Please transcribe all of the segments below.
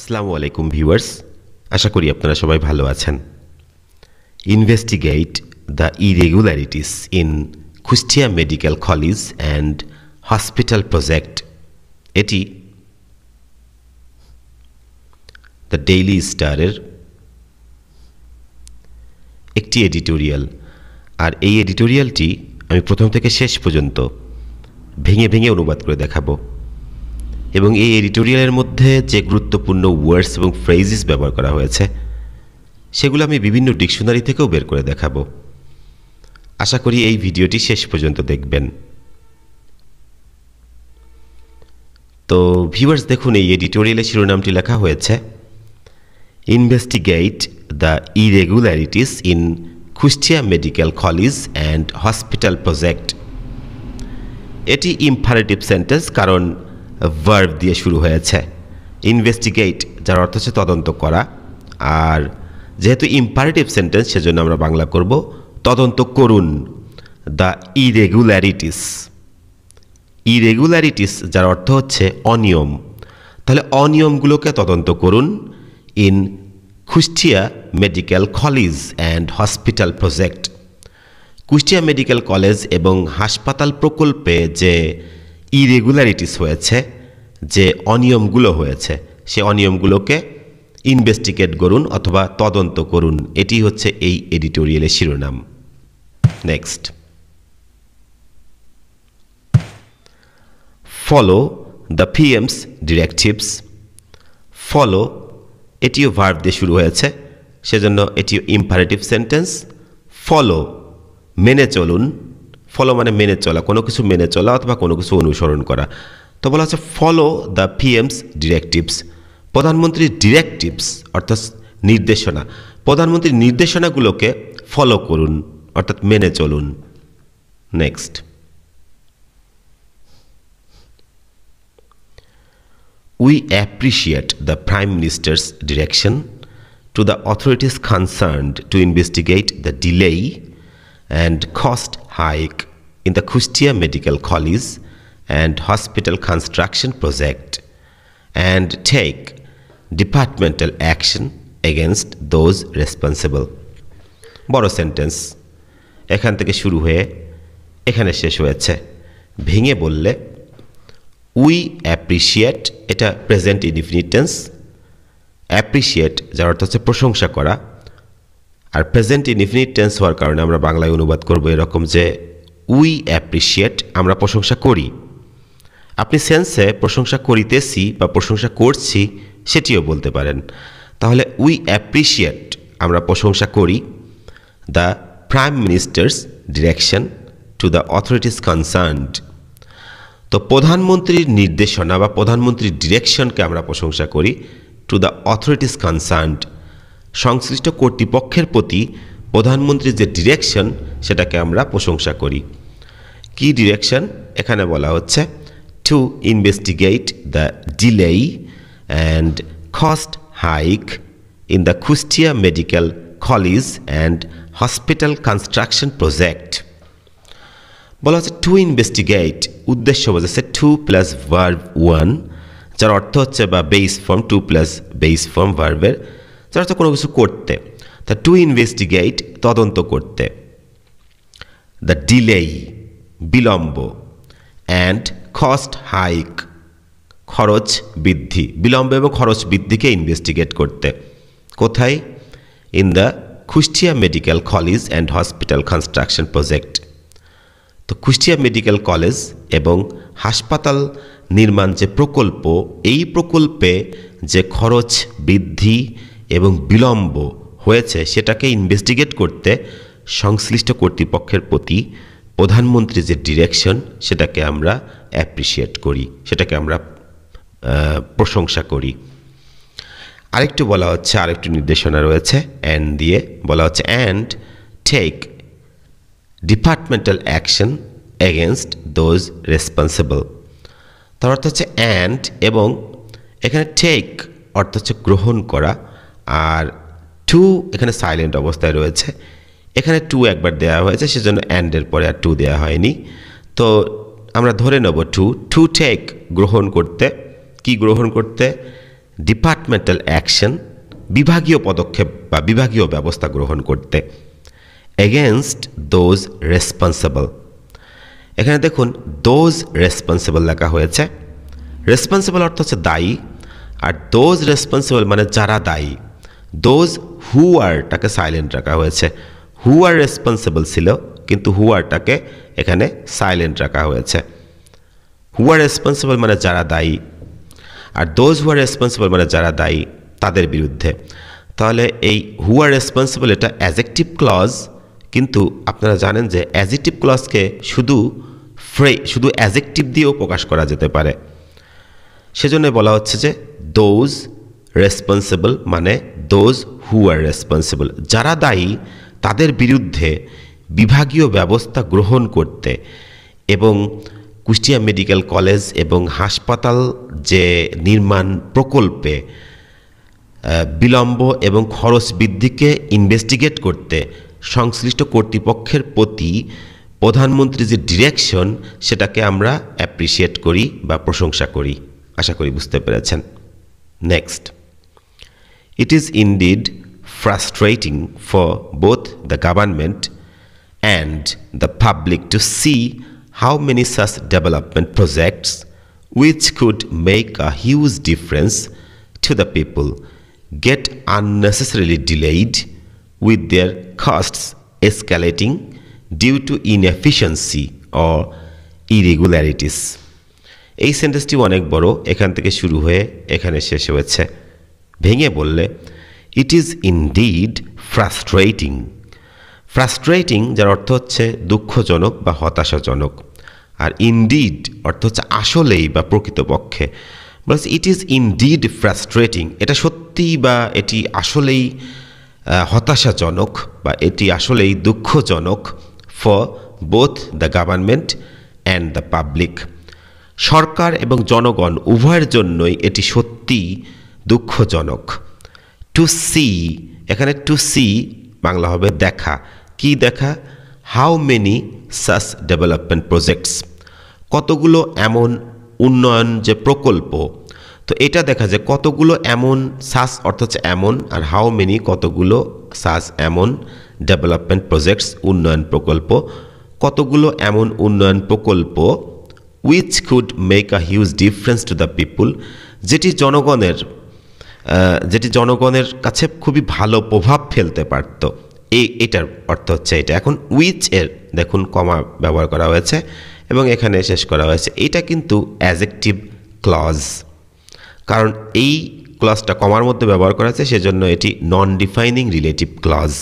আসসালামু আলাইকুম ভিউয়ার্স আশা করি আপনারা সবাই ভালো আছেন investigate the irregularities in Kushtia medical college and hospital project এটি দ্য ডেইলি স্টারের একটি এডিটোরিয়াল আর এই এডিটোরিয়ালটি আমি প্রথম থেকে শেষ পর্যন্ত ভেঙে ভেঙে অনুবাদ করে দেখাবো এবং এই এডিটোরিয়ালের মধ্যে যে গুরুত্বপূর্ণ ওয়ার্ডস এবং ফ্রেজিস ব্যবহার করা হয়েছে সেগুলো আমি বিভিন্ন ডিকশনারি থেকেও বের করে দেখাবো আশা করি এই ভিডিওটি শেষ পর্যন্ত দেখবেন তো ভিউয়ার্স দেখুন এই এডিটোরিয়ালে শিরোনামটি লেখা হয়েছে investigate the irregularities in Kushtia medical college and hospital project এটি ইম্পারেটিভ সেন্টেন্স কারণ ভার্ভ দিয়ে শুরু হয়েছে ইনভেস্টিগেট যার অর্থ হচ্ছে তদন্ত করা আর যেহেতু ইম্পারেটিভ সেন্টেন্স সেজন্য আমরা বাংলা করব তদন্ত করুন দ্য ইরেগুলারিটিস ইরেগুলারিটিস যার অর্থ হচ্ছে অনিয়ম তাহলে অনিয়মগুলোকে তদন্ত করুন in Kushtia medical college and hospital project Kushtia medical college এবং হাসপাতাল প্রকল্পে যে ইরেগুলারিটিস হয়েছে যে অনিয়মগুলো হয়েছে সে অনিয়মগুলোকে ইনভেস্টিগেট করুন অথবা তদন্ত করুন এটি হচ্ছে এই এডিটোরিয়ালের শিরোনাম next follow the PM's directives follow এটিও ভার্ব দিয়ে শুরু হয়েছে সেজন্য এটিও ইম্পারেটিভ সেন্টেন্স ফলো মেনে চলুন ফলো মানে মেনে চলা কোনো কিছু মেনে চলা অথবা কোনো কিছু অনুসরণ করা তো বলা হচ্ছে ফলো দ্য পিএমস ডিরেক্টিভস প্রধানমন্ত্রীর ডিরেক্টিভস অর্থাৎ নির্দেশনা প্রধানমন্ত্রীর নির্দেশনাগুলোকে ফলো করুন অর্থাৎ মেনে চলুন next we appreciate the prime minister's direction to the authorities concerned to investigate the delay and cost hike in the Kustia Medical College and Hospital Construction Project and take departmental action against those responsible বড় sentence এখান থেকে শুরু হয়ে এখানে শেষ হয়েছে ভেঙে বললে উই অ্যাপ্রিসিয়েট এটা প্রেজেন্ট ইনডিফিনিটেন্স অ্যাপ্রিসিয়েট যার অর্থ হচ্ছে প্রশংসা করা আর প্রেজেন্ট ইনডিফিনিট টেন্স হওয়ার কারণে আমরা বাংলায় অনুবাদ করব এরকম যে উই অ্যাপ্রিসিয়েট আমরা প্রশংসা করি আপনি সেন্সে প্রশংসা করিতেছি বা প্রশংসা করছি সেটিও বলতে পারেন তাহলে উই অ্যাপ্রিসিয়েট আমরা প্রশংসা করি the prime minister's direction to the authorities concerned তো প্রধানমন্ত্রীর নির্দেশনা বা প্রধানমন্ত্রীর ডিরেকশনকে আমরা প্রশংসা করি টু দ্য অথরিটিস কনসার্নড সংশ্লিষ্ট কর্তৃপক্ষের প্রতি প্রধানমন্ত্রীর যে ডিরেকশন সেটাকে আমরা প্রশংসা করি কি ডিরেকশন এখানে বলা হচ্ছে to investigate the delay and cost hike in the Kushtia medical college and hospital construction project বলা হচ্ছে টু ইনভেস্টিগেট উদ্দেশ্য বোঝাচ্ছে টু প্লাস ভার্ভ ওয়ান যার অর্থ হচ্ছে বা base form to plus base form ভার্ভের যার অর্থ কোনো কিছু করতে তা টু ইনভেস্টিগেট তদন্ত করতে দ্য ডিলেই বিলম্ব অ্যান্ড কস্ট হাইক খরচ বৃদ্ধি বিলম্ব এবং খরচ বৃদ্ধিকে ইনভেস্টিগেট করতে কোথায় in the Kushtia medical college and hospital construction project তো কুষ্টিয়া মেডিকেল কলেজ এবং হাসপাতাল নির্মাণ যে প্রকল্প এই প্রকল্পে যে খরচ বৃদ্ধি এবং বিলম্ব হয়েছে সেটাকে ইনভেস্টিগেট করতে সংশ্লিষ্ট কর্তৃপক্ষের প্রতি প্রধানমন্ত্রী যে ডিরেকশন সেটাকে আমরা অ্যাপ্রিসিয়েট করি সেটাকে আমরা প্রশংসা করি আরেকটু বলা হচ্ছে আরেকটু নির্দেশনা রয়েছে অ্যান্ড দিয়ে বলা হচ্ছে and take departmental action against those responsible তার অর্থ হচ্ছে অ্যান্ড এবং এখানে টেক অর্থ হচ্ছে গ্রহণ করা আর টু এখানে সাইলেন্ট অবস্থায় রয়েছে এখানে টু একবার দেওয়া হয়েছে সেজন্য অ্যান্ডের পরে আর টু দেওয়া হয়নি তো আমরা ধরে নেব টু টু টেক গ্রহণ করতে কি গ্রহণ করতে ডিপার্টমেন্টাল অ্যাকশন বিভাগীয় পদক্ষেপ বা বিভাগীয় ব্যবস্থা গ্রহণ করতে এগেনস্ট দোজ রেসপন্সিবল এখানে দেখুন দোজ রেসপন্সিবল লেখা হয়েছে রেসপন্সিবল অর্থ হচ্ছে দায়ী আর দোজ রেসপন্সিবল মানে যারা দায়ী দোজ হু আরটাকে সাইলেন্ট রাখা হয়েছে হু আর রেসপন্সিবল ছিল কিন্তু হুয়ারটাকে এখানে সাইলেন্ট রাখা হয়েছে হু আর রেসপন্সিবল মানে যারা দায়ী আর দোজ হু আর রেসপন্সিবল মানে যারা দায়ী তাদের বিরুদ্ধে তাহলে এই হু আর রেসপন্সিবল এটা অ্যাজেকটিভ ক্লজ কিন্তু আপনারা জানেন যে অ্যাজেকটিভ ক্লজকে শুধু ফ্রে শুধু অ্যাজেকটিভ দিয়েও প্রকাশ করা যেতে পারে সেজন্য বলা হচ্ছে যে দোজ রেসপন্সিবল মানে দোজ হু আর রেসপন্সিবল যারা দায়ী তাদের বিরুদ্ধে বিভাগীয় ব্যবস্থা গ্রহণ করতে এবং কুষ্টিয়া মেডিকেল কলেজ এবং হাসপাতাল যে নির্মাণ প্রকল্পে বিলম্ব এবং খরচ বৃদ্ধিকে ইনভেস্টিগেট করতে সংশ্লিষ্ট কর্তৃপক্ষের প্রতি প্রধানমন্ত্রী যে ডিরেকশন সেটাকে আমরা অ্যাপ্রিসিয়েট করি বা প্রশংসা করি আশা করি বুঝতে পেরেছেন next it is indeed frustrating for both the government and the public to see how many such development projects which could make a huge difference to the people get unnecessarily delayed with their costs escalating due to inefficiency or irregularities এই সেন্টেন্সটি অনেক বড় এখান থেকে শুরু হয়ে এখানে শেষ হয়েছে ভেঙে বললে it is indeed frustrating frustrating যার অর্থ হচ্ছে দুঃখজনক বা হতাশাজনক আর ইনডিড অর্থ হচ্ছে আসলেই বা প্রকৃতপক্ষে বলছে ইট ইজ ইনডিড ফ্রাস্ট্রেটিং এটা সত্যি বা এটি আসলেই হতাশাজনক বা এটি আসলেই দুঃখজনক for both the government and the public সরকার এবং জনগণ উভয়ের জন্যই এটি সত্যি দুঃখজনক টু সি এখানে টু সি বাংলা হবে দেখা কি দেখা how many such development projects কতগুলো এমন উন্নয়ন যে প্রকল্প তো এটা দেখা যায় কতগুলো এমন সাস অর্থাৎ এমন আর হাউ মেনি কতগুলো সাস এমন ডেভেলপমেন্ট প্রজেক্টস উন্নয়ন প্রকল্প কতগুলো এমন উন্নয়ন প্রকল্প which could make a huge difference to the people যেটি জনগণের যেটি জনগণের কাছে খুবই ভালো প্রভাব ফেলতে পারত এই এটার অর্থ হচ্ছে এটা এখন উইচ এর দেখুন কমা ব্যবহার করা হয়েছে এবং এখানে শেষ করা হয়েছে এটা কিন্তু অ্যাজেকটিভ ক্লজ কারণ এই ক্লজটা কমার মধ্যে ব্যবহার করা হয়েছে সেজন্য এটি নন ডিফাইনিং রিলেটিভ ক্লজ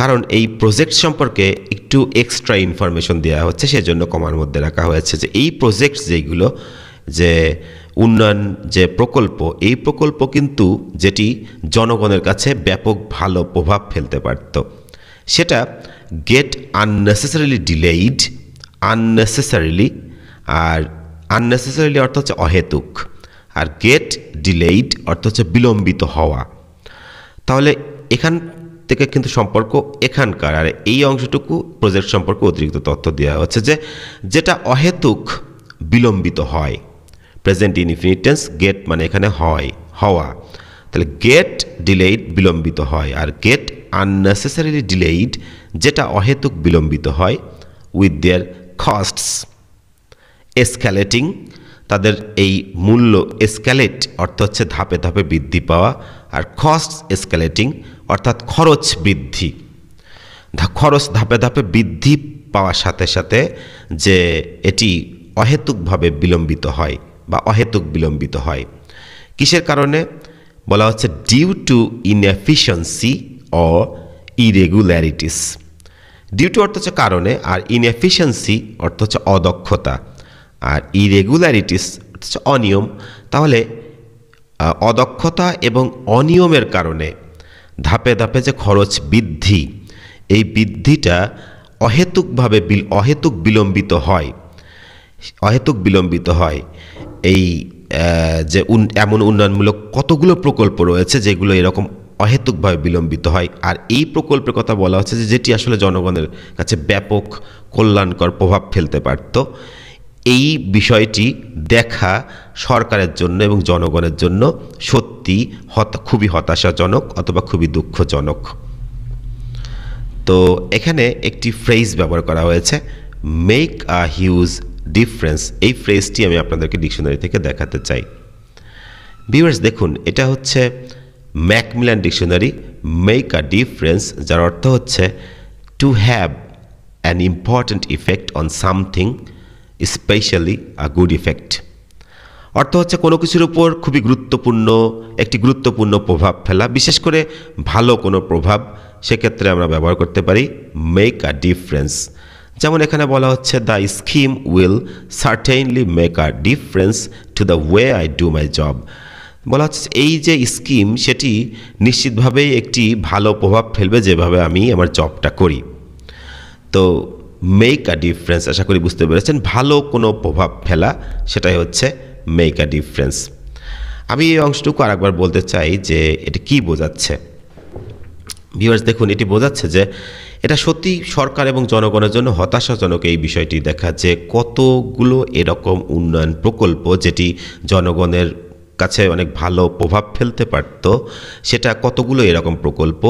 কারণ এই প্রজেক্ট সম্পর্কে একটু এক্সট্রা ইনফরমেশন দেওয়া হচ্ছে সেজন্য কমার মধ্যে রাখা হয়েছে যে এই প্রজেক্ট যেগুলো যে উন্নয়ন যে প্রকল্প এই প্রকল্প কিন্তু যেটি জনগণের কাছে ব্যাপক ভালো প্রভাব ফেলতে পারত সেটা গেট আননেসেসারিলি ডিলেইড আননেসেসারিলি আর আননেসেসারিলি অর্থ হচ্ছে অহেতুক আর গেট ডিলেইড অর্থ হচ্ছে বিলম্বিত হওয়া তাহলে এখান থেকে কিন্তু সম্পর্ক এখানকার আর এই অংশটুকু প্রজেক্ট সম্পর্কে অতিরিক্ত তথ্য দেওয়া হচ্ছে যে যেটা অহেতুক বিলম্বিত হয় প্রেজেন্ট ইনফিনিট টেন্স গেট মানে এখানে হয় হওয়া তাহলে গেট ডিলেইড বিলম্বিত হয় আর গেট আননেসেসারিলি ডিলেইড যেটা অহেতুক বিলম্বিত হয় উইথ দেয়ার কস্টস এসক্যালেটিং তাদের এই মূল্য এসক্যালেট অর্থ হচ্ছে ধাপে ধাপে বৃদ্ধি পাওয়া আর কস্ট এসক্যালেটিং অর্থাৎ খরচ বৃদ্ধি খরচ ধাপে ধাপে বৃদ্ধি পাওয়ার সাথে সাথে যে এটি অহেতুকভাবে বিলম্বিত হয় বা অহেতুক বিলম্বিত হয় কিসের কারণে বলা হচ্ছে due to inefficiency or irregularities due to অর্থ হচ্ছে কারণে আর ইনএফিসিয়েন্সি অর্থ হচ্ছে অদক্ষতা আর ইরেগুলারিটিস হচ্ছে অনিয়ম তাহলে অদক্ষতা এবং অনিয়মের কারণে ধাপে ধাপে যে খরচ বৃদ্ধি এই বৃদ্ধিটা অহেতুকভাবে অহেতুক বিলম্বিত হয় অহেতুক বিলম্বিত হয় এই যে এমন উন্নয়নমূলক কতগুলো প্রকল্প রয়েছে যেগুলো এরকম অহেতুকভাবে বিলম্বিত হয় আর এই প্রকল্পের কথা বলা হচ্ছে যে যেটি আসলে জনগণের কাছে ব্যাপক কল্যাণকর প্রভাব ফেলতে পারত এই বিষয়টি দেখা সরকারের জন্য এবং জনগণের জন্য সত্যি হতা খুবই হতাশাজনক অথবা খুবই দুঃখজনক তো এখানে একটি ফ্রেজ ব্যবহার করা হয়েছে মেক আ হিউজ ডিফারেন্স এই ফ্রেজটি আমি আপনাদেরকে ডিকশনারি থেকে দেখাতে চাই ভিউয়ার্স দেখুন এটা হচ্ছে Macmillan dictionary make a difference যার অর্থ হচ্ছে to have an important effect on something specially a good effect অর্থ হচ্ছে কোনো কিছুর উপর খুবই গুরুত্বপূর্ণ একটি গুরুত্বপূর্ণ প্রভাব ফেলা বিশেষ করে ভালো কোনো প্রভাব সেক্ষেত্রে আমরা ব্যবহার করতে পারি মেক আ ডিফারেন্স যেমন এখানে বলা হচ্ছে the scheme will certainly make a difference to the way I do my job বলা হচ্ছে এই যে স্কিম সেটি নিশ্চিতভাবেই একটি ভালো প্রভাব ফেলবে যেভাবে আমি আমার জবটা করি তো মেক আ ডিফারেন্স আশা করি বুঝতে পেরেছেন ভালো কোনো প্রভাব ফেলা সেটাই হচ্ছে মেক আ ডিফারেন্স আমি এই অংশটুকু আরেকবার বলতে চাই যে এটি কি বোঝাচ্ছে ভিউয়ার্স দেখুন এটি বোঝাচ্ছে যে এটা সত্যি সরকার এবং জনগণের জন্য হতাশাজনক এই বিষয়টি দেখা যে কতগুলো এরকম উন্নয়ন প্রকল্প যেটি জনগণের কাছে অনেক ভালো প্রভাব ফেলতে পারত সেটা কতগুলো এরকম প্রকল্প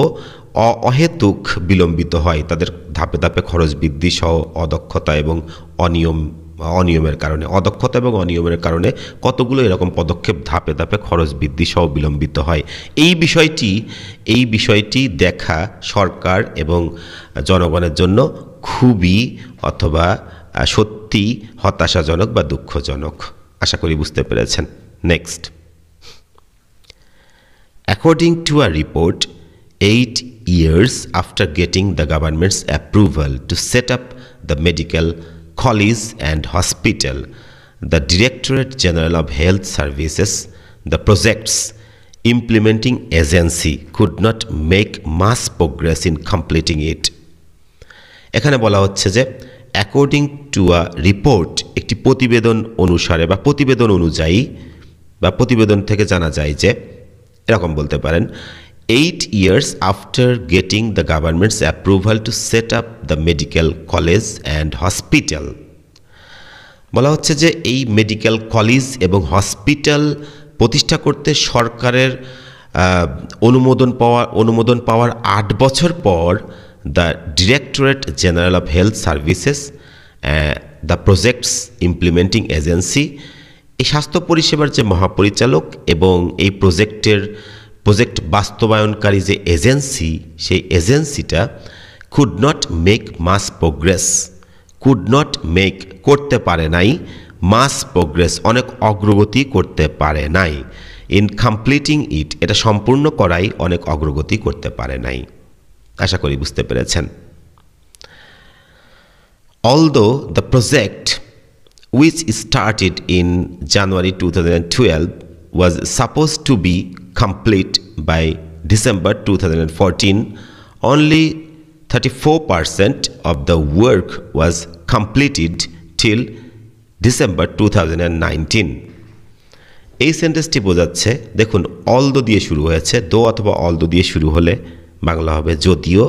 অহেতুক বিলম্বিত হয় তাদের ধাপে ধাপে খরচ বৃদ্ধি সহ অদক্ষতা এবং অনিয়ম অনিয়মের কারণে অদক্ষতা এবং অনিয়মের কারণে কতগুলো এরকম পদক্ষেপ ধাপে ধাপে খরচ বৃদ্ধি সহ বিলম্বিত হয় এই বিষয়টি এই বিষয়টি দেখা সরকার এবং জনগণের জন্য খুবই অথবা সত্যি হতাশাজনক বা দুঃখজনক আশা করি বুঝতে পেরেছেন next according to a report eight years after getting the government's approval to set up the medical college and hospital the directorate general of health services the project's implementing agency could not make much progress in completing it এখানে বলা হচ্ছে যে according to a report একটি প্রতিবেদন অনুসারে বা প্রতিবেদন অনুযায়ী বা প্রতিবেদন থেকে জানা যায় যে এরকম বলতে পারেন eight years after getting the government's approval to set up the medical college and hospital বলা হচ্ছে যে এই মেডিকেল কলেজ এবং হসপিটাল প্রতিষ্ঠা করতে সরকারের অনুমোদন পাওয়া অনুমোদন পাওয়ার আট বছর পর the directorate general of health services the project's implementing agency এই স্বাস্থ্য পরিষেবার যে মহাপরিচালক এবং এই প্রজেক্টের প্রজেক্ট বাস্তবায়নকারী যে এজেন্সি সেই এজেন্সিটা could not make much progress could not make করতে পারে নাই মাস প্রোগ্রেস অনেক অগ্রগতি করতে পারে নাই ইন কমপ্লিটিং ইট এটা সম্পূর্ণ করাই অনেক অগ্রগতি করতে পারে নাই আশা করি বুঝতে পেরেছেন although the project which in January two thousand twelve was suppose to be complete by December 2014, only 34% of the work was completed till December two এই সেন্টেন্সটি বোঝাচ্ছে দেখুন অলদো দিয়ে শুরু হয়েছে দো অথবা অলদো দিয়ে শুরু হলে বাংলা হবে যদিও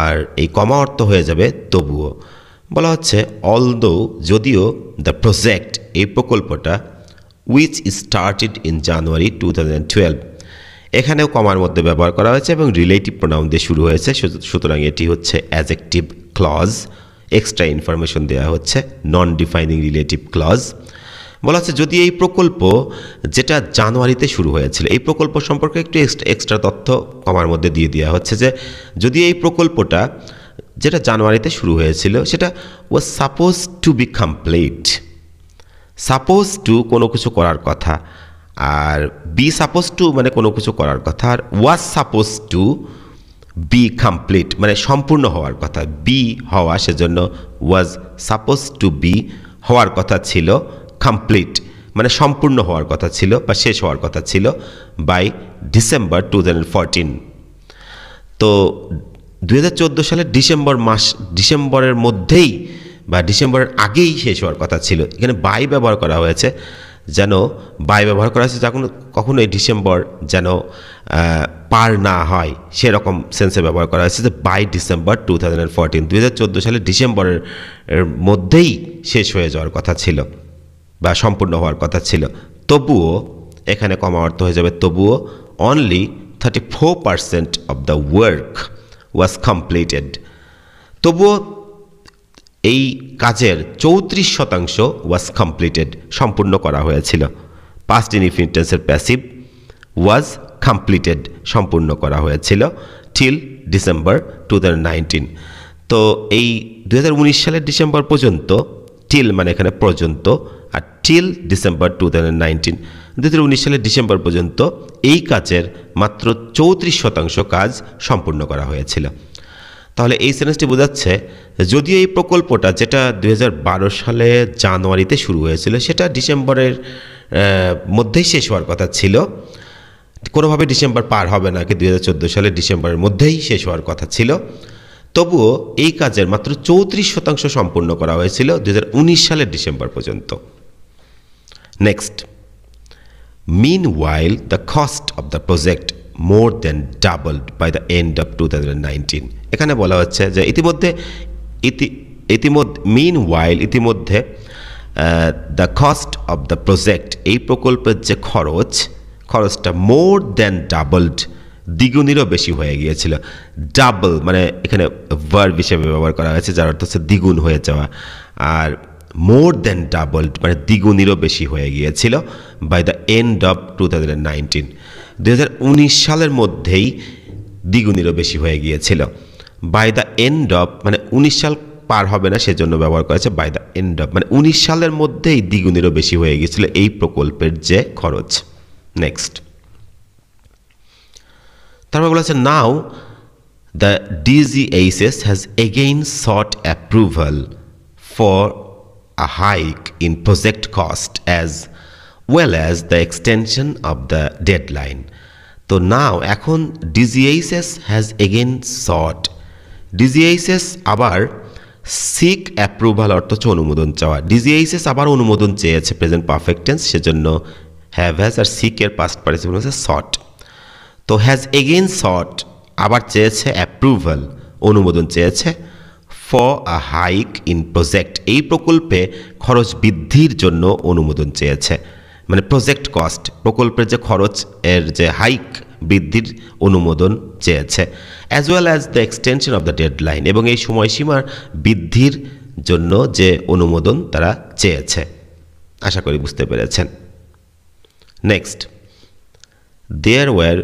আর এই কমা অর্থ হয়ে যাবে তবুও বলা হচ্ছে অলদো যদিও দ্য প্রজেক্ট এই প্রকল্পটা which started in January two এখানেও কমার মধ্যে ব্যবহার করা হয়েছে এবং রিলেটিভ প্রোনাউন দিয়ে শুরু হয়েছে সুতরাং এটি হচ্ছে অ্যাজেকটিভ ক্লজ এক্সট্রা ইনফরমেশন দেওয়া হচ্ছে নন ডিফাইনিং রিলেটিভ ক্লজ বলা হচ্ছে যদি এই প্রকল্প যেটা জানুয়ারিতে শুরু হয়েছিল এই প্রকল্প সম্পর্কে একটু এক্সট্রা তথ্য কমার মধ্যে দিয়ে দেওয়া হচ্ছে যে যদি এই প্রকল্পটা যেটা জানুয়ারিতে শুরু হয়েছিল সেটা was suppose to be complete suppose to কোনো কিছু করার কথা আর বি সাপোজ টু মানে কোনো কিছু করার কথা আর was suppose to be complete মানে সম্পূর্ণ হওয়ার কথা বি হওয়া সেজন্য ওয়াজ সাপোজ টু বি হওয়ার কথা ছিল কমপ্লিট মানে সম্পূর্ণ হওয়ার কথা ছিল বা শেষ হওয়ার কথা ছিল বাই ডিসেম্বর টু তো দু সালের ডিসেম্বর মাস ডিসেম্বরের মধ্যেই বা ডিসেম্বরের আগেই শেষ হওয়ার কথা ছিল এখানে বাই ব্যবহার করা হয়েছে যেন বাই ব্যবহার করা হয়েছে যখন কখনো কখনোই ডিসেম্বর যেন পার না হয় সেরকম সেন্সে ব্যবহার করা হয়েছে যে by December two thousand fourteen সালে ডিসেম্বরের মধ্যেই শেষ হয়ে যাওয়ার কথা ছিল বা সম্পূর্ণ হওয়ার কথা ছিল তবুও এখানে কমা অর্থ হয়ে যাবে তবুও only thirty four percent of the work was completed তবুও এই কাজের চৌত্রিশ শতাংশ ওয়াজ কমপ্লিটেড সম্পূর্ণ করা হয়েছিল past infinite passive was completed সম্পূর্ণ করা হয়েছিল টিল ডিসেম্বর টু তো এই দু সালের ডিসেম্বর পর্যন্ত টিল মানে এখানে পর্যন্ত আর till December two thousand nineteen সালের ডিসেম্বর পর্যন্ত এই কাজের মাত্র চৌত্রিশ শতাংশ কাজ সম্পূর্ণ করা হয়েছিল তাহলে এই সেন্টেন্সটি বোঝাচ্ছে যদিও এই প্রকল্পটা যেটা দু সালে জানুয়ারিতে শুরু হয়েছিল সেটা ডিসেম্বরের মধ্যেই শেষ হওয়ার কথা ছিল কোনোভাবে ডিসেম্বর পার হবে না কি দু সালে ডিসেম্বরের মধ্যেই শেষ হওয়ার কথা ছিল তবুও এই কাজের মাত্র চৌত্রিশ শতাংশ সম্পূর্ণ করা হয়েছিল দু সালের ডিসেম্বর পর্যন্ত next meanwhile the cost of the project more than doubled by the end of two এখানে বলা হচ্ছে যে ইতিমধ্যে ইতি ইতিমধ্যে মিন ওয়াইল ইতিমধ্যে the cost of the project এই প্রকল্পের যে খরচ খরচটা মোর দ্যান ডাবলড দ্বিগুণেরও বেশি হয়ে গিয়েছিল ডাবল মানে এখানে ভার্ব হিসেবে ব্যবহার করা হয়েছে যার অর্থ হচ্ছে দ্বিগুণ হয়ে যাওয়া আর মোর দ্যান ডাবলড মানে দ্বিগুণেরও বেশি হয়ে গিয়েছিল by the end of two thousand nineteen উনিশ সালের মধ্যেই দ্বিগুণেরও বেশি হয়ে গিয়েছিল বাই দ্য এন্ড অফ মানে উনিশ সাল পার হবে না সেজন্য ব্যবহার করেছে বাই দ্য এন্ড অফ মানে উনিশ সালের মধ্যেই দ্বিগুণেরও বেশি হয়ে গিয়েছিল এই প্রকল্পের যে খরচ নেক্সট তারপর বলা now the DGHS has again sought approval for a hike in project cost as well as the extension of the deadline. তো নাও এখন DGHS has again sought. DGHS আবার সিক অ্যাপ্রুভাল অর্থ হচ্ছে অনুমোদন চাওয়া ডিজিএইচএস আবার অনুমোদন চেয়েছে প্রেজেন্ট পারফেক্টেন্স সেজন্য হ্যাভ হ্যাজ আর সিকের পাস্ট পার্টিসিপল হচ্ছে শর্ট তো হ্যাজ এগেন শর্ট আবার চেয়েছে অ্যাপ্রুভাল অনুমোদন চেয়েছে for a hike in project এই প্রকল্পে খরচ বৃদ্ধির জন্য অনুমোদন চেয়েছে মানে প্রজেক্ট কস্ট প্রকল্পের যে খরচ এর যে হাইক বৃদ্ধির অনুমোদন চেয়েছে as well as the extension of the line এবং এই সময়সীমার বৃদ্ধির জন্য যে অনুমোদন তারা চেয়েছে আশা করি বুঝতে পেরেছেন next there were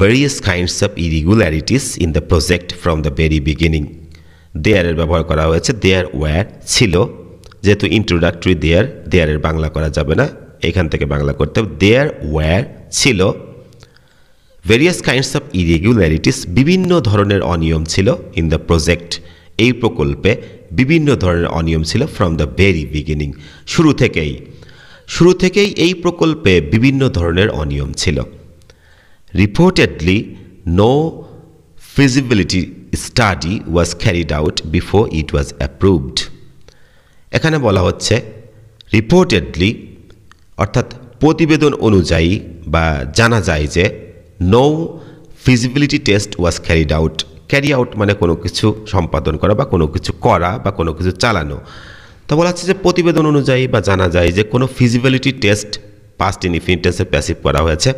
various kinds of irregularities in the project from the very beginning দেয়ারের ব্যবহার করা হয়েছে দেয়ার ওয়ার ছিল যেহেতু ইন্ট্রোডাক্টরি দেয়ার দেয়ারের বাংলা করা যাবে না এখান থেকে বাংলা করতে হবে দেয়ার ওয়্যার ছিল ভেরিয়াস কাইন্ডস অফ ইরেগুলারিটিস বিভিন্ন ধরনের অনিয়ম ছিল ইন দ্য প্রজেক্ট এই প্রকল্পে বিভিন্ন ধরনের অনিয়ম ছিল ফ্রম দ্য ভেরি বিগিনিং শুরু থেকেই শুরু থেকেই এই প্রকল্পে বিভিন্ন ধরনের অনিয়ম ছিল reportedly no feasibility study was carried out before it was approved এখানে বলা হচ্ছে রিপোর্টেডলি অর্থাৎ প্রতিবেদন অনুযায়ী বা জানা যায় যে no feasibility test was carried out carry out মানে কোনো কিছু সম্পাদন করা বা কোনো কিছু করা বা কোনো কিছু চালানো তো বলা হচ্ছে যে প্রতিবেদন অনুযায়ী বা জানা যায় যে কোনো ফিজিবিলিটি টেস্ট পাস্ট ইনফিনিটেন্সে প্যাসিভ করা হয়েছে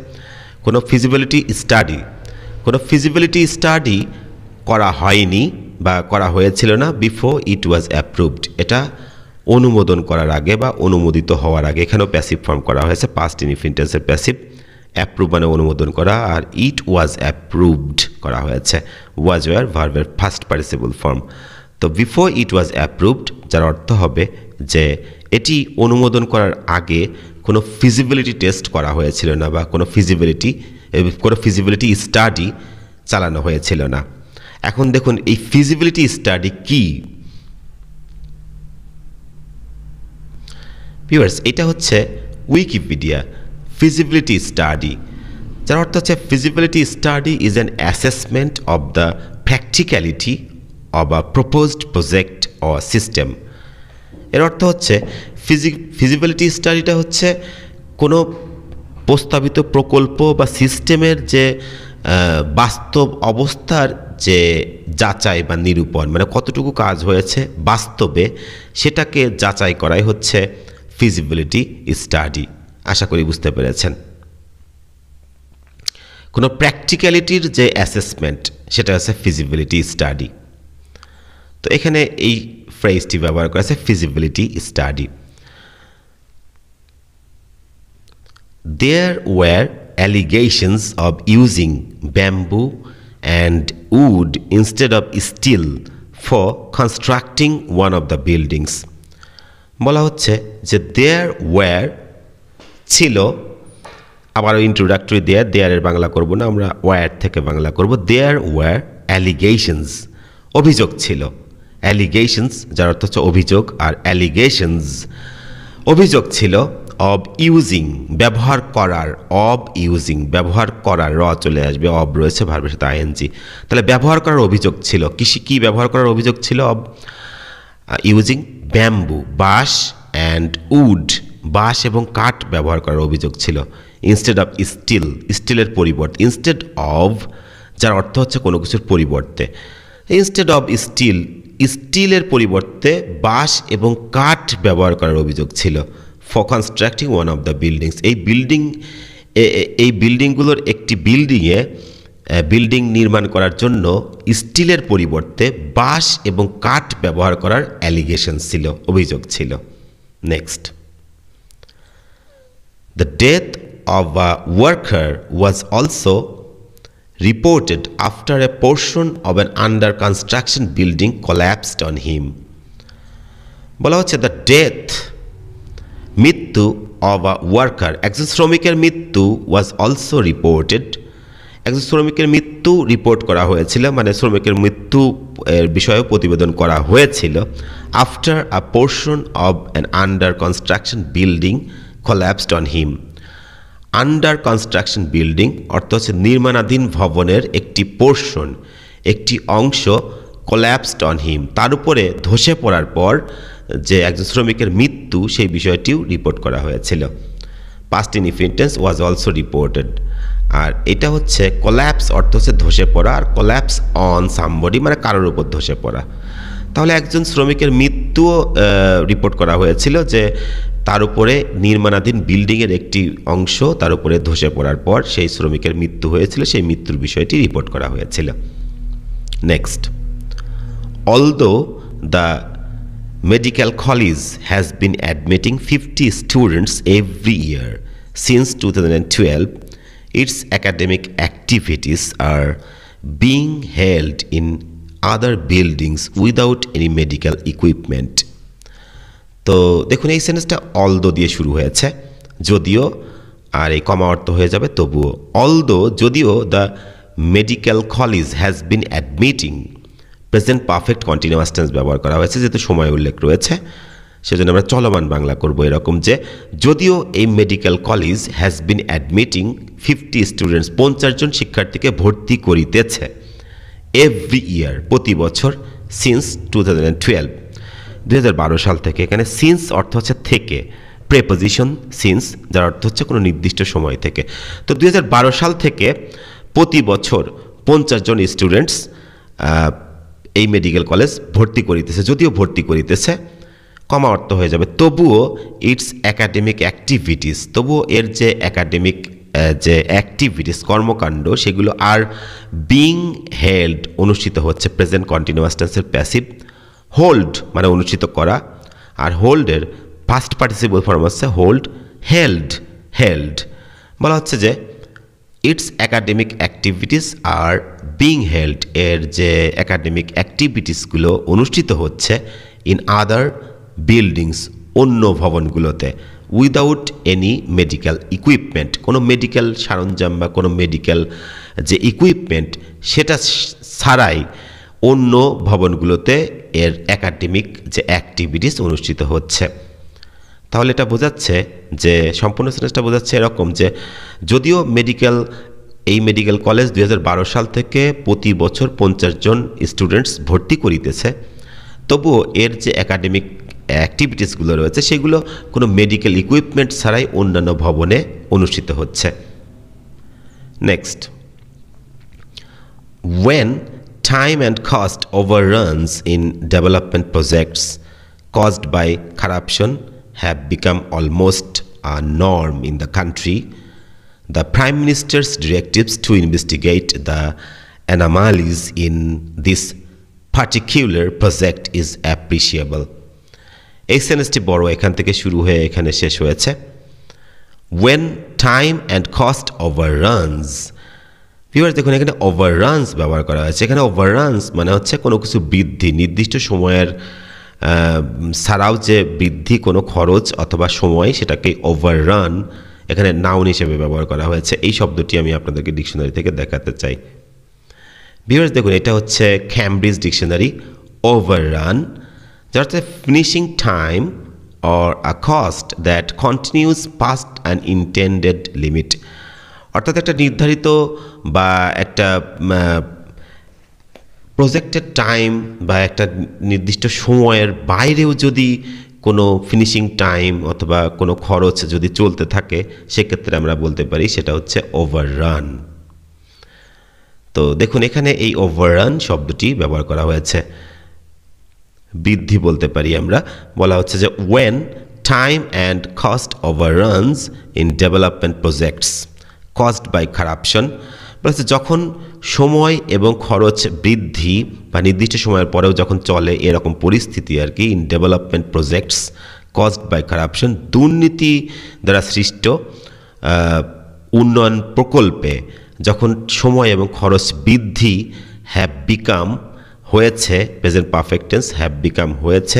কোনো ফিজিবিলিটি স্টাডি কোনো ফিজিবিলিটি স্টাডি করা হয়নি বা করা হয়েছিল না বিফোর ইট ওয়াজ অ্যাপ্রুভড এটা অনুমোদন করার আগে বা অনুমোদিত হওয়ার আগে এখানেও প্যাসিভ ফর্ম করা হয়েছে পাস্ট ইনফিনিটেন্সের প্যাসিভ অ্যাপ্রুভ মানে অনুমোদন করা আর ইট ওয়াজ অ্যাপ্রুভড করা হয়েছে ওয়াজ ওয়ার ভার্ভের ফার্স্ট পার্টিসিবল ফর্ম তো বিফোর ইট ওয়াজ অ্যাপ্রুভড যার অর্থ হবে যে এটি অনুমোদন করার আগে কোনো ফিজিবিলিটি টেস্ট করা হয়েছিল না বা কোনো ফিজিবিলিটি কোনো ফিজিবিলিটি স্টাডি চালানো হয়েছিল না এখন দেখুন এই ফিজিবিলিটি স্টাডি কি ভিউয়ার্স এটা হচ্ছে উইকিপিডিয়া ফিজিবিলিটি স্টাডি যার অর্থ হচ্ছে feasibility study is an assessment of the practicality of a proposed project or system এর অর্থ হচ্ছে ফিজি ফিজিবিলিটি স্টাডিটা হচ্ছে কোনো প্রস্তাবিত প্রকল্প বা সিস্টেমের যে বাস্তব অবস্থার যে যাচাই বা নিরূপণ মানে কতটুকু কাজ হয়েছে বাস্তবে সেটাকে যাচাই করাই হচ্ছে ফিজিবিলিটি স্টাডি আশা করি বুঝতে পেরেছেন কোনো প্র্যাকটিক্যালিটির যে অ্যাসেসমেন্ট সেটা হচ্ছে ফিজিবিলিটি স্টাডি তো এখানে এই ফ্রেজটি ব্যবহার করা আছে feasibility study there were allegations of using bamboo and wood instead of steel for constructing one of the buildings বলা হচ্ছে যে দেয়ার ওয়্যার ছিল আবারও ইন্ট্রোডাক্টরি দেয়ার দেয়ারের বাংলা করব না আমরা ওয়্যার থেকে বাংলা করব দেয়ার ওয়্যার অ্যালিগেশনস অভিযোগ ছিল অ্যালিগেশনস যার অর্থ হচ্ছে অভিযোগ আর অ্যালিগেশনস অভিযোগ ছিল অব ইউজিং ব্যবহার করার অব ইউজিং ব্যবহার করার র চলে আসবে অব রয়েছে ভারবে সাথে আইএনজি তাহলে ব্যবহার করার অভিযোগ ছিল কৃষি কী ব্যবহার করার অভিযোগ ছিল অব ইউজিং ব্যাম্বু বাঁশ অ্যান্ড উড বাঁশ এবং কাঠ ব্যবহার করার অভিযোগ ছিল ইনস্টেড অফ স্টিল স্টিলের পরিবর্তে ইনস্টেড অফ যার অর্থ হচ্ছে কোনো কিছুর পরিবর্তে ইনস্টেড অফ স্টিল স্টিলের পরিবর্তে বাঁশ এবং কাঠ ব্যবহার করার অভিযোগ ছিল for constructing one of the buildings এই বিল্ডিং এই বিল্ডিংগুলোর একটি বিল্ডিংয়ে বিল্ডিং নির্মাণ করার জন্য স্টিলের পরিবর্তে বাঁশ এবং কাঠ ব্যবহার করার অ্যালিগেশন ছিল অভিযোগ ছিল next the death of a worker was also reported after a portion of an under construction building collapsed on him বলা হচ্ছে দ্য ডেথ মৃত্যু অব আ ওয়ার্কার একজন শ্রমিকের মৃত্যু ওয়াজ অলসো রিপোর্টেড একজন শ্রমিকের মৃত্যু রিপোর্ট করা হয়েছিল মানে শ্রমিকের মৃত্যু এর বিষয়ে প্রতিবেদন করা হয়েছিল after a portion of an under construction building collapsed on him under construction building অর্থ হচ্ছে নির্মাণাধীন ভবনের একটি পোর্শন একটি অংশ কলাপসড অন হিম তার উপরে ধসে পড়ার পর যে একজন শ্রমিকের মৃত্যু সেই বিষয়টিও রিপোর্ট করা হয়েছিল past indefinite tense was also reported আর এটা হচ্ছে কোল্যাপস অর্থ হচ্ছে ধসে পড়া আর কোল্যাপস অন সামবডি মানে কারোর উপর ধসে পড়া তাহলে একজন শ্রমিকের মৃত্যুও রিপোর্ট করা হয়েছিল যে তার উপরে নির্মাণাধীন বিল্ডিংয়ের একটি অংশ তার উপরে ধসে পড়ার পর সেই শ্রমিকের মৃত্যু হয়েছিল সেই মৃত্যুর বিষয়টি রিপোর্ট করা হয়েছিল next although the medical college has been admitting fifty students 50 year every two thousand twelve its academic activities are being held in other buildings without any medical equipment তো দেখুন এই সেন্টেন্সটা অলদো দিয়ে শুরু হয়েছে যদিও আর এই কমা অর্থ হয়ে যাবে তবুও অলদো যদিও the medical college has been admitting present perfect continuous tense ব্যবহার করা হয়েছে যেহেতু সময় উল্লেখ রয়েছে সেজন্য আমরা চলমান বাংলা করব এরকম যে যদিও এই medical college has been admitting fifty students পঞ্চাশ জন শিক্ষার্থীকে ভর্তি করিতেছে এভরি ইয়ার প্রতি বছর সিন্স টু থাউজেন্ড টুয়েলভ দু সাল থেকে এখানে সিন্স অর্থ হচ্ছে থেকে প্রেপোজিশন সিন্স যার অর্থ হচ্ছে কোনো নির্দিষ্ট সময় থেকে তো দু সাল থেকে প্রতি বছর পঞ্চাশ জন স্টুডেন্টস এই মেডিকেল কলেজ ভর্তি করিতেছে যদিও ভর্তি করিতেছে অর্থ হয়ে যাবে তবুও ইটস অ্যাকাডেমিক অ্যাক্টিভিটিস তবুও এর যে অ্যাকাডেমিক যে অ্যাক্টিভিটিস কর্মকাণ্ড সেগুলো আর বিং হেল্ড অনুষ্ঠিত হচ্ছে প্রেজেন্ট কন্টিনিউয়াস টেন্সের প্যাসিভ হোল্ড মানে অনুষ্ঠিত করা আর হোল্ডের ফার্স্ট পার্টিসিপল ফর্ম হচ্ছে হোল্ড হেল্ড হেল্ড বলা হচ্ছে যে ইটস অ্যাকাডেমিক অ্যাক্টিভিটিস আর বিং হেল্ড এর যে অ্যাকাডেমিক অ্যাক্টিভিটিসগুলো অনুষ্ঠিত হচ্ছে ইন আদার বিল্ডিংস অন্য ভবনগুলোতে উইদাউট এনি মেডিকেল ইকুইপমেন্ট কোনো মেডিকেল সরঞ্জাম বা কোনো মেডিকেল যে ইকুইপমেন্ট সেটা ছাড়াই অন্য ভবনগুলোতে এর একাডেমিক যে অ্যাক্টিভিটিস অনুষ্ঠিত হচ্ছে তাহলে এটা বোঝাচ্ছে যে সম্পূর্ণ সেন্সটা বোঝাচ্ছে এরকম যে যদিও মেডিকেল এই মেডিকেল কলেজ দু সাল থেকে প্রতি বছর পঞ্চাশ জন স্টুডেন্টস ভর্তি করিতেছে তবুও এর যে একাডেমিক অ্যাক্টিভিটিসগুলো রয়েছে সেগুলো কোনো মেডিকেল ইকুইপমেন্ট ছাড়াই অন্যান্য ভবনে অনুষ্ঠিত হচ্ছে next when time and cost overruns in development projects caused by corruption have become almost a norm in the country the prime minister's directives to investigate the anomalies in this particular project is appreciable সেন্টেন্সটি বড় এখান থেকে শুরু হয়ে এখানে শেষ হয়েছে when time and cost overruns viewers দেখুন এখানে ওভাররানস ব্যবহার করা হয়েছে এখানে ওভাররানস মানে হচ্ছে কোনো কিছু বৃদ্ধি নির্দিষ্ট সময়ের ছাড়াও যে বৃদ্ধি কোনো খরচ অথবা সময় সেটাকে ওভাররান এখানে নাউন হিসেবে ব্যবহার করা হয়েছে এই শব্দটি আমি আপনাদেরকে ডিকশনারি থেকে দেখাতে চাই ভিউয়ার্স দেখুন এটা হচ্ছে Cambridge dictionary overrun There's a finishing time or a cost that continues past an intended limit. অর্থাৎ একটা নির্ধারিত বা একটা প্রজেক্টেড টাইম বা একটা নির্দিষ্ট সময়ের বাইরেও যদি কোনো ফিনিশিং টাইম অথবা কোনো খরচ যদি চলতে থাকে সেক্ষেত্রে আমরা বলতে পারি সেটা হচ্ছে ওভাররান তো দেখুন এখানে এই ওভাররান শব্দটি ব্যবহার করা হয়েছে বৃদ্ধি বলতে পারি আমরা বলা হচ্ছে যে when time and cost overruns in development projects caused by corruption বলেছে যখন সময় এবং খরচ বৃদ্ধি বা নির্দিষ্ট সময়ের পরেও যখন চলে এরকম পরিস্থিতি আর কি in development projects caused by corruption দুর্নীতি দ্বারা সৃষ্ট উন্নয়ন প্রকল্পে যখন সময় এবং খরচ বৃদ্ধি হ্যাভ বিকাম হয়েছে present perfect tense have become হয়েছে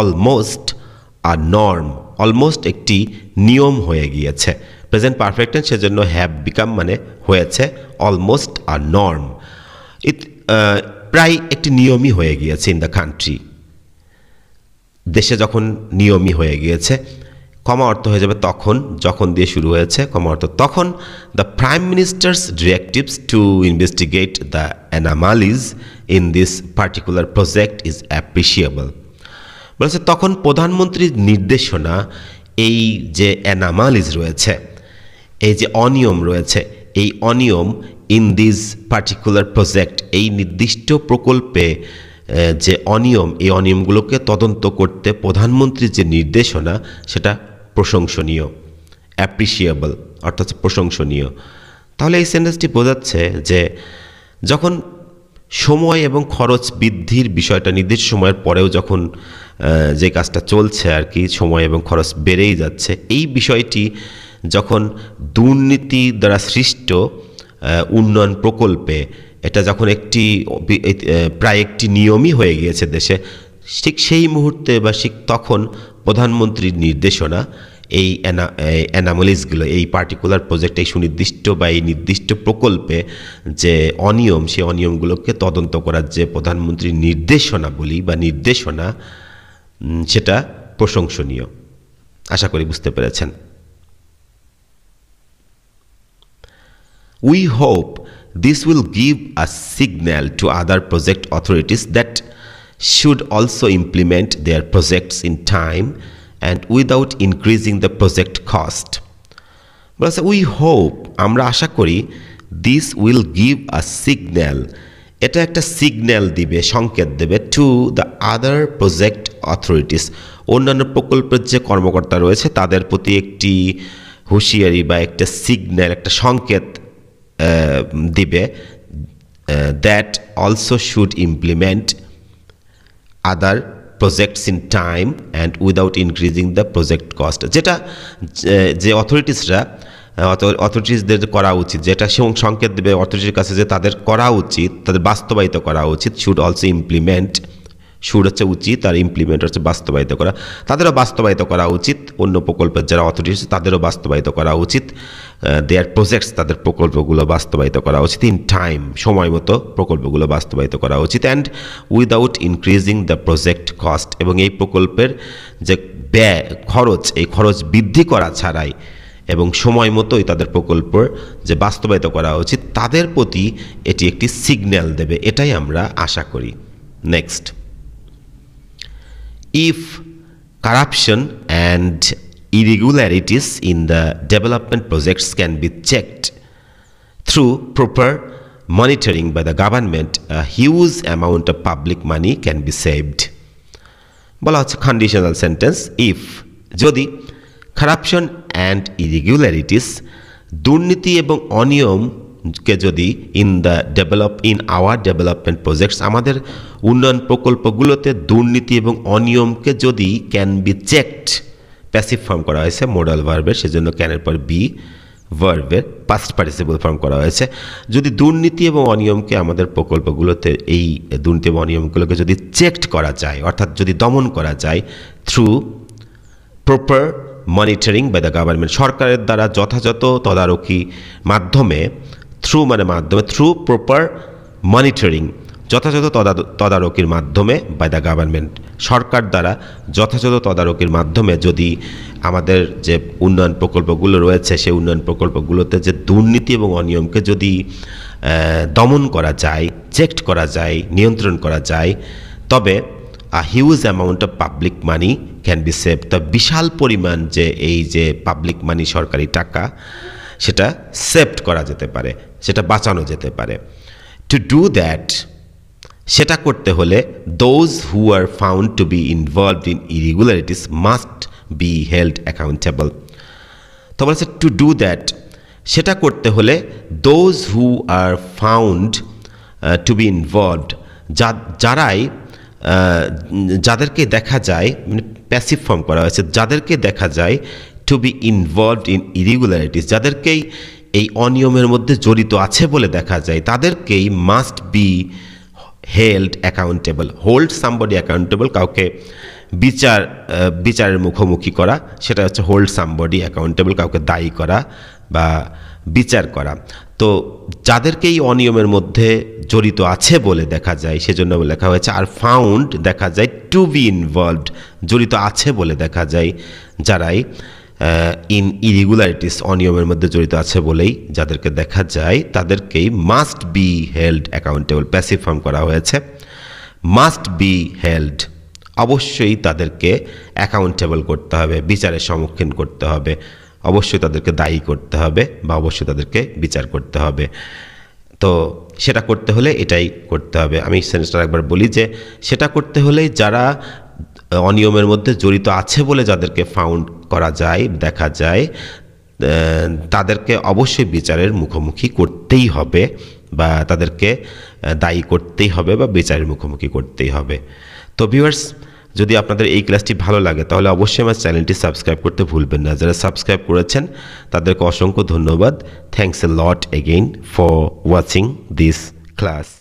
অলমোস্ট আর নর্ম অলমোস্ট একটি নিয়ম হয়ে গিয়েছে প্রেজেন্ট পারফেক্ট টেন্স সেজন্য হ্যাভ বিকাম মানে হয়েছে অলমোস্ট আর নর্ম ইট প্রায় একটি নিয়মই হয়ে গিয়েছে ইন দ্য কান্ট্রি দেশে যখন নিয়মই হয়ে গিয়েছে কমা অর্থ হয়ে যাবে তখন যখন দিয়ে শুরু হয়েছে কমা অর্থ তখন the prime minister's directives to investigate the anomalies in this particular project is appreciable বলেছে তখন প্রধানমন্ত্রীর নির্দেশনা এই যে অ্যানামালিজ রয়েছে এই যে অনিয়ম রয়েছে এই অনিয়ম ইন দিস পার্টিকুলার প্রজেক্ট এই নির্দিষ্ট প্রকল্পে যে অনিয়ম এই অনিয়মগুলোকে তদন্ত করতে প্রধানমন্ত্রীর যে নির্দেশনা সেটা প্রশংসনীয় অ্যাপ্রিসিয়েবল অর্থাৎ প্রশংসনীয় তাহলে এই সেন্টেন্সটি বোঝাচ্ছে যে যখন সময় এবং খরচ বৃদ্ধির বিষয়টা নির্দিষ্ট সময়ের পরেও যখন যে কাজটা চলছে আর কি সময় এবং খরচ বেড়েই যাচ্ছে এই বিষয়টি যখন দুর্নীতি দ্বারা সৃষ্ট উন্নয়ন প্রকল্পে এটা যখন একটি প্রায় একটি নিয়মই হয়ে গিয়েছে দেশে ঠিক সেই মুহূর্তে বা ঠিক তখন প্রধানমন্ত্রীর নির্দেশনা এই অ্যানামোলিসগুলো এই পার্টিকুলার প্রজেক্ট এই সুনির্দিষ্ট বা এই নির্দিষ্ট প্রকল্পে যে অনিয়ম সেই অনিয়মগুলোকে তদন্ত করার যে প্রধানমন্ত্রীর নির্দেশনাবলী বা নির্দেশনা সেটা প্রশংসনীয় আশা করি বুঝতে পেরেছেন we hope this will give a signal to other project authorities that should also implement their projects in time and without increasing the project cost. But we hope আমরা আশা করি this will give a signal এটা একটা signal দিবে সংকেত দেবে to the other project authorities অন্যান্য প্রকল্পের যে কর্মকর্তা রয়েছে তাদের প্রতি একটি হুঁশিয়ারি বা একটা সিগন্যাল একটা সংকেত দিবে that also should implement other projects in time and without increasing the project cost যেটা যে অথরিটিসরা অথরিটিসদের করা উচিত যেটা সে সংকেত দেবে অথরিটির কাছে যে তাদের করা উচিত তাদের বাস্তবায়িত করা উচিত শুড অলসো ইমপ্লিমেন্ট সুর হচ্ছে উচিত আর ইমপ্লিমেন্ট হচ্ছে বাস্তবায়িত করা তাদেরও বাস্তবায়িত করা উচিত অন্য প্রকল্পের যারা অথরিটি আছে তাদেরও বাস্তবায়িত করা উচিত দেয়ার প্রজেক্টস তাদের প্রকল্পগুলো বাস্তবায়িত করা উচিত ইন টাইম সময় মতো প্রকল্পগুলো বাস্তবায়িত করা উচিত and without increasing the project cost এবং এই প্রকল্পের যে ব্যয় খরচ এই খরচ বৃদ্ধি করা ছাড়াই এবং সময় মতোই তাদের প্রকল্প যে বাস্তবায়িত করা উচিত তাদের প্রতি এটি একটি সিগন্যাল দেবে এটাই আমরা আশা করি next if corruption and irregularities in the development projects can be checked through proper monitoring by the government, a huge amount of public money can be saved. বলা হচ্ছে কন্ডিশনাল সেন্টেন্স ইফ যদি corruption and irregularities দুর্নীতি এবং অনিয়ম কে যদি in the develop in our development projects আমাদের উন্নয়ন প্রকল্পগুলোতে দুর্নীতি এবং অনিয়মকে যদি can be checked passive form করা হয়েছে মোডাল ভার্বের সেজন্য ক্যানের পর বি ভার্বের পাস্ট পার্টিসিপল ফর্ম করা হয়েছে যদি দুর্নীতি এবং অনিয়মকে আমাদের প্রকল্পগুলোতে এই দুর্নীতি এবং অনিয়মগুলোকে যদি চেকড করা যায় অর্থাৎ যদি দমন করা যায় through proper monitoring by the government সরকারের দ্বারা যথাযথ তদারকি মাধ্যমে থ্রু মানে মাধ্যমে থ্রু প্রপার মনিটরিং যথাযথ তদারকির মাধ্যমে বাই দ্য গভর্নমেন্ট সরকার দ্বারা যথাযথ তদারকির মাধ্যমে যদি আমাদের যে উন্নয়ন প্রকল্পগুলো রয়েছে সেই উন্নয়ন প্রকল্পগুলোতে যে দুর্নীতি এবং অনিয়মকে যদি দমন করা যায় চেকড করা যায় নিয়ন্ত্রণ করা যায় তবে a huge amount of public money can be save তা বিশাল পরিমাণ যে এই যে পাবলিক মানি সরকারি টাকা সেটা সেভড করা যেতে পারে সেটা বাঁচানো যেতে পারে টু ডু দ্যাট সেটা করতে হলে those who are found to be involved in irregularities must be held accountable তো বলছে টু ডু দ্যাট সেটা করতে হলে those who are found to be involved যা যারাই uh, যাদেরকে দেখা যায় মানে প্যাসিভ ফর্ম করা হয়েছে যাদেরকে দেখা যায় to be involved in irregularities যাদেরকেই এই অনিয়মের মধ্যে জড়িত আছে বলে দেখা যায় তাদেরকেই must be held accountable hold somebody accountable কাউকে বিচার বিচারের মুখোমুখি করা সেটা হচ্ছে হোল্ড সামবডি অ্যাকাউন্টেবল কাউকে দায়ী করা বা বিচার করা তো যাদেরকে এই অনিয়মের মধ্যে জড়িত আছে বলে দেখা যায় সেজন্য লেখা হয়েছে আর ফাউন্ড দেখা যায় টু বি ইনভলভড জড়িত আছে বলে দেখা যায় যারাই ইন ইরেগুলারিটিস অনিয়মের মধ্যে জড়িত আছে বলেই যাদেরকে দেখা যায় তাদেরকেই must be held accountable passive form করা হয়েছে মাস্ট বি হেল্ড অবশ্যই তাদেরকে অ্যাকাউন্টেবল করতে হবে বিচারের সম্মুখীন করতে হবে অবশ্যই তাদেরকে দায়ী করতে হবে বা অবশ্যই তাদেরকে বিচার করতে হবে তো সেটা করতে হলে এটাই করতে হবে আমি সেন্সটার একবার বলি যে সেটা করতে হলে যারা অনিয়মের মধ্যে জড়িত আছে বলে যাদেরকে ফাউন্ড করা যায় দেখা যায় তাদেরকে অবশ্যই বিচারের মুখোমুখি করতেই হবে বা তাদেরকে দায়ী করতেই হবে বা বিচারের মুখোমুখি করতেই হবে তো ভিউয়ার্স যদি আপনাদের এই ক্লাসটি ভালো লাগে তাহলে অবশ্যই আমার চ্যানেলটি সাবস্ক্রাইব করতে ভুলবেন না যারা সাবস্ক্রাইব করেছেন তাদেরকে অসংখ্য ধন্যবাদ thanks a lot again for watching this class